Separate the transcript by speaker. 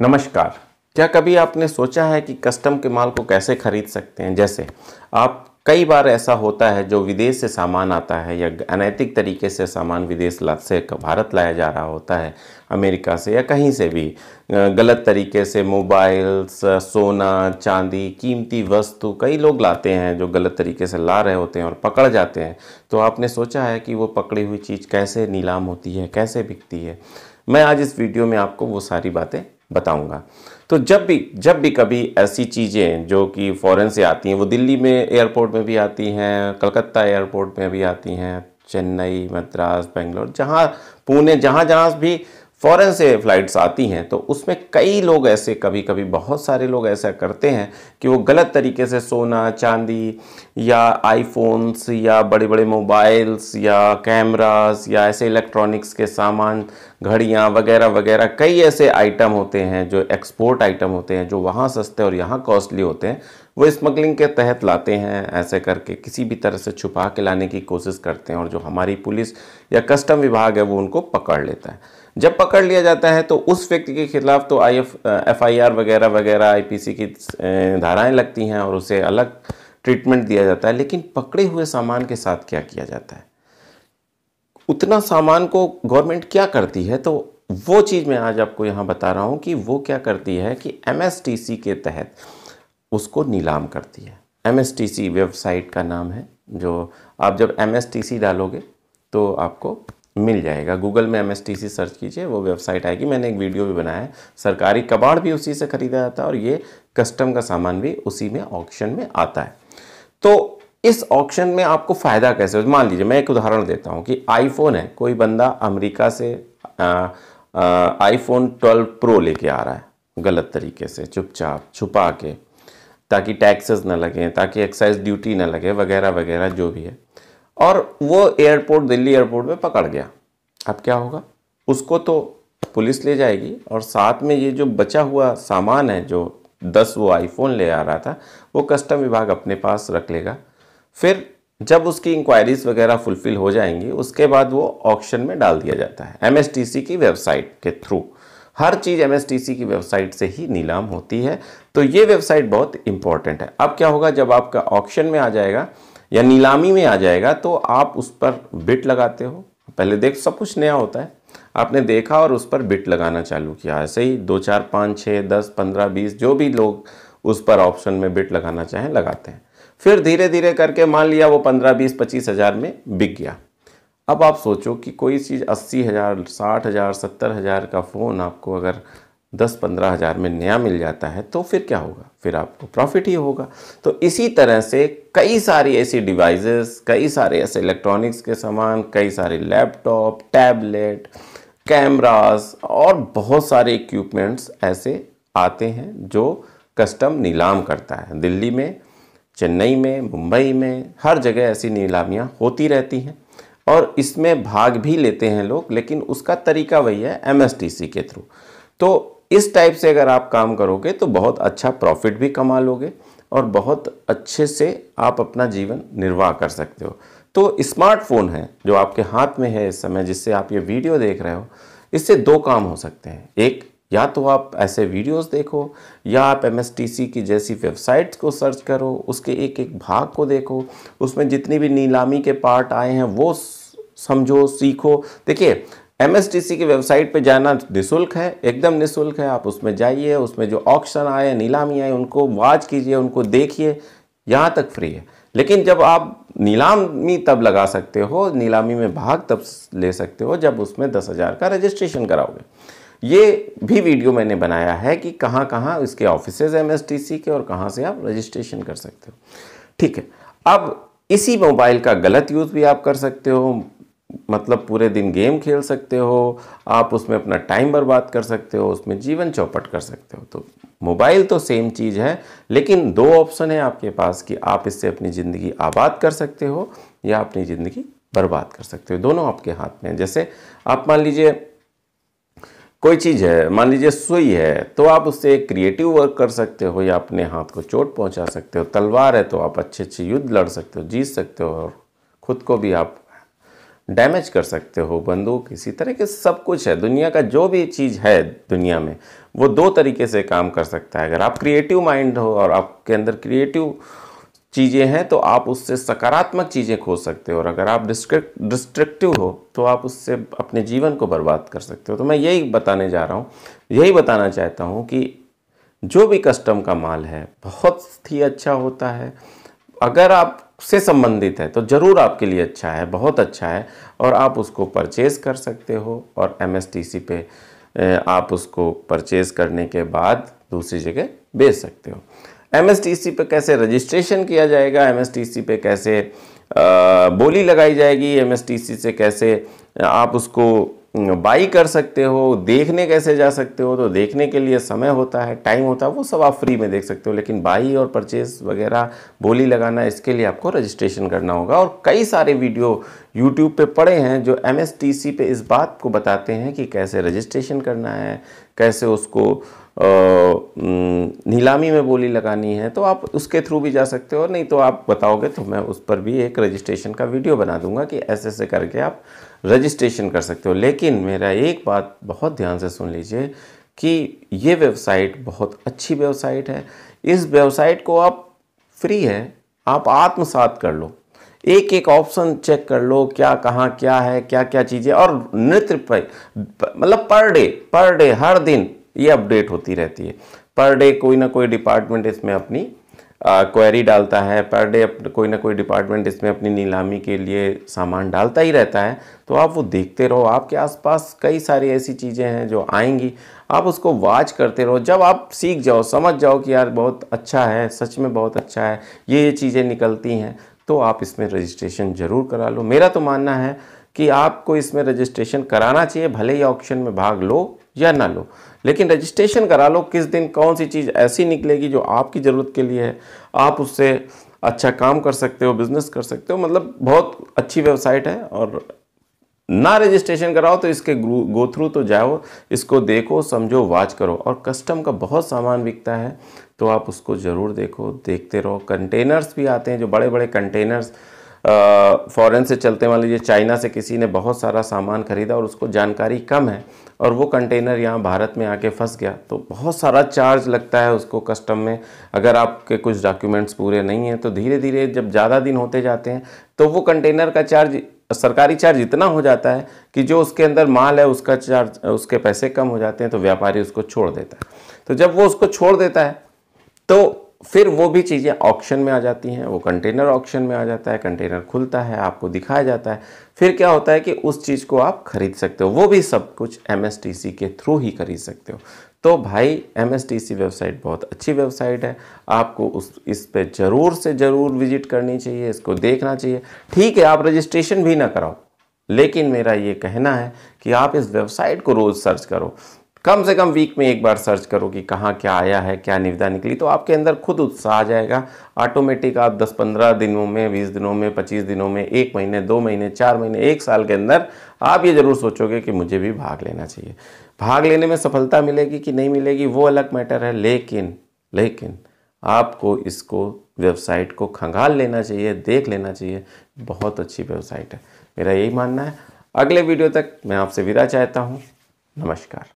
Speaker 1: नमस्कार क्या कभी आपने सोचा है कि कस्टम के माल को कैसे खरीद सकते हैं जैसे आप कई बार ऐसा होता है जो विदेश से सामान आता है या अनैतिक तरीके से सामान विदेश से भारत लाया जा रहा होता है अमेरिका से या कहीं से भी गलत तरीके से मोबाइल्स सोना चांदी कीमती वस्तु कई लोग लाते हैं जो गलत तरीके से ला रहे होते हैं और पकड़ जाते हैं तो आपने सोचा है कि वो पकड़ी हुई चीज़ कैसे नीलाम होती है कैसे बिकती है मैं आज इस वीडियो में आपको वो सारी बातें बताऊंगा तो जब भी जब भी कभी ऐसी चीज़ें जो कि फ़ॉरन से आती हैं वो दिल्ली में एयरपोर्ट में भी आती हैं कलकत्ता एयरपोर्ट में भी आती हैं चेन्नई मद्रास बेंगलोर जहाँ पुणे जहाँ जहाँ भी फ़ॉरन से फ़्लाइट्स आती हैं तो उसमें कई लोग ऐसे कभी कभी बहुत सारे लोग ऐसा करते हैं कि वो गलत तरीके से सोना चांदी या आईफोन्स या बड़े बड़े मोबाइल्स या कैमरास या ऐसे इलेक्ट्रॉनिक्स के सामान घड़ियाँ वगैरह वगैरह कई ऐसे आइटम होते हैं जो एक्सपोर्ट आइटम होते हैं जो वहाँ सस्ते और यहाँ कॉस्टली होते हैं वो स्मगलिंग के तहत लाते हैं ऐसे करके किसी भी तरह से छुपा के लाने की कोशिश करते हैं और जो हमारी पुलिस या कस्टम विभाग है वो उनको पकड़ लेता है जब पकड़ लिया जाता है तो उस व्यक्ति के खिलाफ तो I F F I R वगैरह वगैरह आई पी सी की uh, धाराएँ लगती हैं और उसे अलग ट्रीटमेंट दिया जाता है लेकिन पकड़े हुए सामान के साथ क्या किया जाता है उतना सामान को गवर्नमेंट क्या करती है तो वो चीज़ मैं आज आपको यहाँ बता रहा हूँ कि वो क्या करती है कि एम के तहत उसको नीलाम करती है एम वेबसाइट का नाम है जो आप जब एम डालोगे तो आपको मिल जाएगा गूगल में एम सर्च कीजिए वो वेबसाइट आएगी मैंने एक वीडियो भी बनाया है सरकारी कबाड़ भी उसी से ख़रीदा जाता है और ये कस्टम का सामान भी उसी में ऑप्शन में आता है तो इस ऑप्शन में आपको फ़ायदा कैसे हो मान लीजिए मैं एक उदाहरण देता हूँ कि आईफोन है कोई बंदा अमेरिका से आईफोन 12 प्रो लेके आ रहा है गलत तरीके से चुपचाप छुपा के ताकि टैक्सेस ना लगें ताकि एक्साइज ड्यूटी ना लगे वगैरह वगैरह जो भी है और वो एयरपोर्ट दिल्ली एयरपोर्ट पे पकड़ गया अब क्या होगा उसको तो पुलिस ले जाएगी और साथ में ये जो बचा हुआ सामान है जो दस वो आईफोन ले आ रहा था वो कस्टम विभाग अपने पास रख लेगा फिर जब उसकी इंक्वायरीज वगैरह फुलफ़िल हो जाएंगी उसके बाद वो ऑक्शन में डाल दिया जाता है एम की वेबसाइट के थ्रू हर चीज़ एम की वेबसाइट से ही नीलाम होती है तो ये वेबसाइट बहुत इंपॉर्टेंट है अब क्या होगा जब आपका ऑक्शन में आ जाएगा या नीलामी में आ जाएगा तो आप उस पर बिट लगाते हो पहले देख सब कुछ नया होता है आपने देखा और उस पर बिट लगाना चालू किया ऐसे ही दो चार पाँच छः दस पंद्रह बीस जो भी लोग उस पर ऑप्शन में बिट लगाना चाहें लगाते हैं फिर धीरे धीरे करके मान लिया वो पंद्रह बीस पच्चीस हज़ार में बिक गया अब आप सोचो कि कोई चीज़ अस्सी हज़ार साठ हज़ार सत्तर हज़ार का फ़ोन आपको अगर दस पंद्रह हज़ार में नया मिल जाता है तो फिर क्या होगा फिर आपको प्रॉफिट ही होगा तो इसी तरह से कई सारी ऐसी डिवाइसेस कई सारे ऐसे इलेक्ट्रॉनिक्स के सामान कई सारे लैपटॉप टैबलेट कैमरास और बहुत सारे इक्विपमेंट्स ऐसे आते हैं जो कस्टम नीलाम करता है दिल्ली में चेन्नई में मुंबई में हर जगह ऐसी नीलामियाँ होती रहती हैं और इसमें भाग भी लेते हैं लोग लेकिन उसका तरीका वही है एम के थ्रू तो इस टाइप से अगर आप काम करोगे तो बहुत अच्छा प्रॉफिट भी कमा लोगे और बहुत अच्छे से आप अपना जीवन निर्वाह कर सकते हो तो स्मार्टफोन है जो आपके हाथ में है इस समय जिससे आप ये वीडियो देख रहे हो इससे दो काम हो सकते हैं एक या तो आप ऐसे वीडियोस देखो या आप एम की जैसी वेबसाइट्स को सर्च करो उसके एक एक भाग को देखो उसमें जितनी भी नीलामी के पार्ट आए हैं वो समझो सीखो देखिए एम की वेबसाइट पे जाना निःशुल्क है एकदम निःशुल्क है आप उसमें जाइए उसमें जो ऑक्शन आए नीलामी आए उनको वाच कीजिए उनको देखिए यहाँ तक फ्री है लेकिन जब आप नीलामी तब लगा सकते हो नीलामी में भाग तब ले सकते हो जब उसमें दस हज़ार का रजिस्ट्रेशन कराओगे ये भी वीडियो मैंने बनाया है कि कहाँ कहाँ इसके ऑफिसेज एम के और कहाँ से आप रजिस्ट्रेशन कर सकते हो ठीक है अब इसी मोबाइल का गलत यूज़ भी आप कर सकते हो मतलब पूरे दिन गेम खेल सकते हो आप उसमें अपना टाइम बर्बाद कर सकते हो उसमें जीवन चौपट कर सकते हो तो मोबाइल तो सेम चीज़ है लेकिन दो ऑप्शन है आपके पास कि आप इससे अपनी ज़िंदगी आबाद कर सकते हो या अपनी ज़िंदगी बर्बाद कर सकते हो दोनों आपके हाथ में है जैसे आप मान लीजिए कोई चीज़ है मान लीजिए सुई है तो आप उससे एक क्रिएटिव वर्क कर सकते हो या अपने हाथ को चोट पहुंचा सकते हो तलवार है तो आप अच्छे अच्छे युद्ध लड़ सकते हो जीत सकते हो और खुद को भी आप डैमेज कर सकते हो बंदूक इसी तरह के सब कुछ है दुनिया का जो भी चीज़ है दुनिया में वो दो तरीके से काम कर सकता है अगर आप क्रिएटिव माइंड हो और आपके अंदर क्रिएटिव चीज़ें हैं तो आप उससे सकारात्मक चीज़ें खोज सकते हो और अगर आप डिस्ट्रक्टिव हो तो आप उससे अपने जीवन को बर्बाद कर सकते हो तो मैं यही बताने जा रहा हूँ यही बताना चाहता हूँ कि जो भी कस्टम का माल है बहुत ही अच्छा होता है अगर आप से संबंधित है तो ज़रूर आपके लिए अच्छा है बहुत अच्छा है और आप उसको परचेज़ कर सकते हो और एम पे आप उसको परचेज़ करने के बाद दूसरी जगह बेच सकते हो एम पे कैसे रजिस्ट्रेशन किया जाएगा एम पे कैसे बोली लगाई जाएगी एम से कैसे आप उसको बाई कर सकते हो देखने कैसे जा सकते हो तो देखने के लिए समय होता है टाइम होता है वो सब आप फ्री में देख सकते हो लेकिन बाई और परचेज वगैरह बोली लगाना इसके लिए आपको रजिस्ट्रेशन करना होगा और कई सारे वीडियो यूट्यूब पे पड़े हैं जो एम पे इस बात को बताते हैं कि कैसे रजिस्ट्रेशन करना है कैसे उसको नीलामी में बोली लगानी है तो आप उसके थ्रू भी जा सकते हो और नहीं तो आप बताओगे तो मैं उस पर भी एक रजिस्ट्रेशन का वीडियो बना दूंगा कि ऐसे ऐसे करके आप रजिस्ट्रेशन कर सकते हो लेकिन मेरा एक बात बहुत ध्यान से सुन लीजिए कि ये वेबसाइट बहुत अच्छी वेबसाइट है इस वेबसाइट को आप फ्री है आप आत्मसात कर लो एक एक ऑप्शन चेक कर लो क्या कहाँ क्या है क्या क्या चीज़ें और नृत्य पर मतलब पर डे पर डे हर दिन ये अपडेट होती रहती है पर डे कोई ना कोई डिपार्टमेंट इसमें अपनी क्वेरी डालता है पर डे कोई ना कोई डिपार्टमेंट इसमें अपनी नीलामी के लिए सामान डालता ही रहता है तो आप वो देखते रहो आपके आसपास कई सारी ऐसी चीज़ें हैं जो आएंगी आप उसको वाच करते रहो जब आप सीख जाओ समझ जाओ कि यार बहुत अच्छा है सच में बहुत अच्छा है ये ये चीज़ें निकलती हैं तो आप इसमें रजिस्ट्रेशन ज़रूर करा लो मेरा तो मानना है कि आपको इसमें रजिस्ट्रेशन कराना चाहिए भले ही ऑप्शन में भाग लो या ना लो लेकिन रजिस्ट्रेशन करा लो किस दिन कौन सी चीज़ ऐसी निकलेगी जो आपकी ज़रूरत के लिए है आप उससे अच्छा काम कर सकते हो बिज़नेस कर सकते हो मतलब बहुत अच्छी वेबसाइट है और ना रजिस्ट्रेशन कराओ तो इसके गो थ्रू तो जाओ इसको देखो समझो वाच करो और कस्टम का बहुत सामान बिकता है तो आप उसको ज़रूर देखो देखते रहो कंटेनर्स भी आते हैं जो बड़े बड़े कंटेनर्स फॉरेन से चलते मान लीजिए चाइना से किसी ने बहुत सारा सामान खरीदा और उसको जानकारी कम है और वो कंटेनर यहाँ भारत में आके फंस गया तो बहुत सारा चार्ज लगता है उसको कस्टम में अगर आपके कुछ डॉक्यूमेंट्स पूरे नहीं हैं तो धीरे धीरे जब ज़्यादा दिन होते जाते हैं तो वो कंटेनर का चार्ज तो सरकारी चार्ज इतना हो जाता है कि जो उसके अंदर माल है उसका चार्ज उसके पैसे कम हो जाते हैं तो व्यापारी उसको छोड़ देता है तो जब वो उसको छोड़ देता है तो फिर वो भी चीज़ें ऑक्शन में आ जाती हैं वो कंटेनर ऑक्शन में आ जाता है कंटेनर खुलता है आपको दिखाया जाता है फिर क्या होता है कि उस चीज़ को आप खरीद सकते हो वो भी सब कुछ एम के थ्रू ही खरीद सकते हो तो भाई एम वेबसाइट बहुत अच्छी वेबसाइट है आपको उस इस पर ज़रूर से ज़रूर विजिट करनी चाहिए इसको देखना चाहिए ठीक है आप रजिस्ट्रेशन भी ना कराओ लेकिन मेरा ये कहना है कि आप इस वेबसाइट को रोज़ सर्च करो कम से कम वीक में एक बार सर्च करो कि कहाँ क्या आया है क्या निविदा निकली तो आपके अंदर खुद उत्साह आ जाएगा ऑटोमेटिक आप 10-15 दिनों में 20 दिनों में 25 दिनों में एक महीने दो महीने चार महीने एक साल के अंदर आप ये ज़रूर सोचोगे कि मुझे भी भाग लेना चाहिए भाग लेने में सफलता मिलेगी कि नहीं मिलेगी वो अलग मैटर है लेकिन लेकिन आपको इसको वेबसाइट को खंगाल लेना चाहिए देख लेना चाहिए बहुत अच्छी वेबसाइट है मेरा यही मानना है अगले वीडियो तक मैं आपसे विदा चाहता हूँ नमस्कार